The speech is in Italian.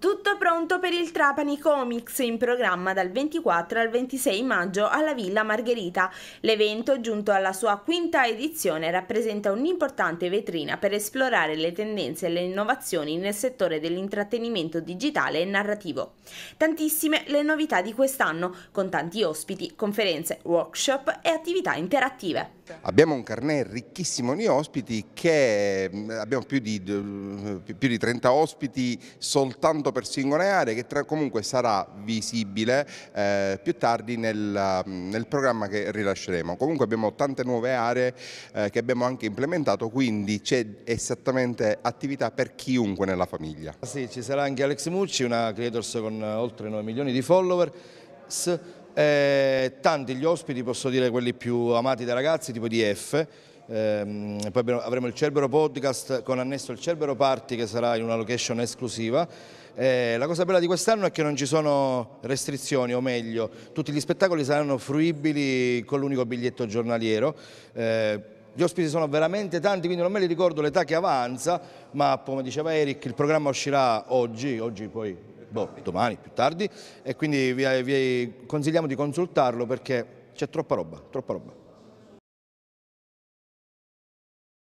Тут Tutto pronto per il Trapani Comics in programma dal 24 al 26 maggio alla Villa Margherita. L'evento, giunto alla sua quinta edizione, rappresenta un'importante vetrina per esplorare le tendenze e le innovazioni nel settore dell'intrattenimento digitale e narrativo. Tantissime le novità di quest'anno, con tanti ospiti, conferenze, workshop e attività interattive. Abbiamo un carnet ricchissimo di ospiti che mm, abbiamo più di, mm, più di 30 ospiti soltanto per singole aree che tra, comunque sarà visibile eh, più tardi nel, mm, nel, programma che rilasceremo. Comunque abbiamo tante nuove aree eh, che abbiamo anche implementato, quindi c'è esattamente attività per chiunque nella famiglia. Sì, ci sarà anche Alex Mucci, una creators con oltre 9 milioni di follower. Eh, tanti gli ospiti, posso dire quelli più amati dai ragazzi, tipo di F, Ehm, poi avremo il Cerbero Podcast con annesso il Cerbero Party che sarà in una location esclusiva. Eh, la cosa bella di quest'anno è che non ci sono restrizioni, o meglio, tutti gli spettacoli saranno fruibili con l'unico biglietto giornaliero. Eh, gli ospiti sono veramente tanti, quindi non me li ricordo l'età che avanza, ma come diceva Eric, il programma uscirà oggi, oggi poi, boh, domani, più tardi, e quindi vi, vi consigliamo di consultarlo perché c'è troppa roba, troppa roba.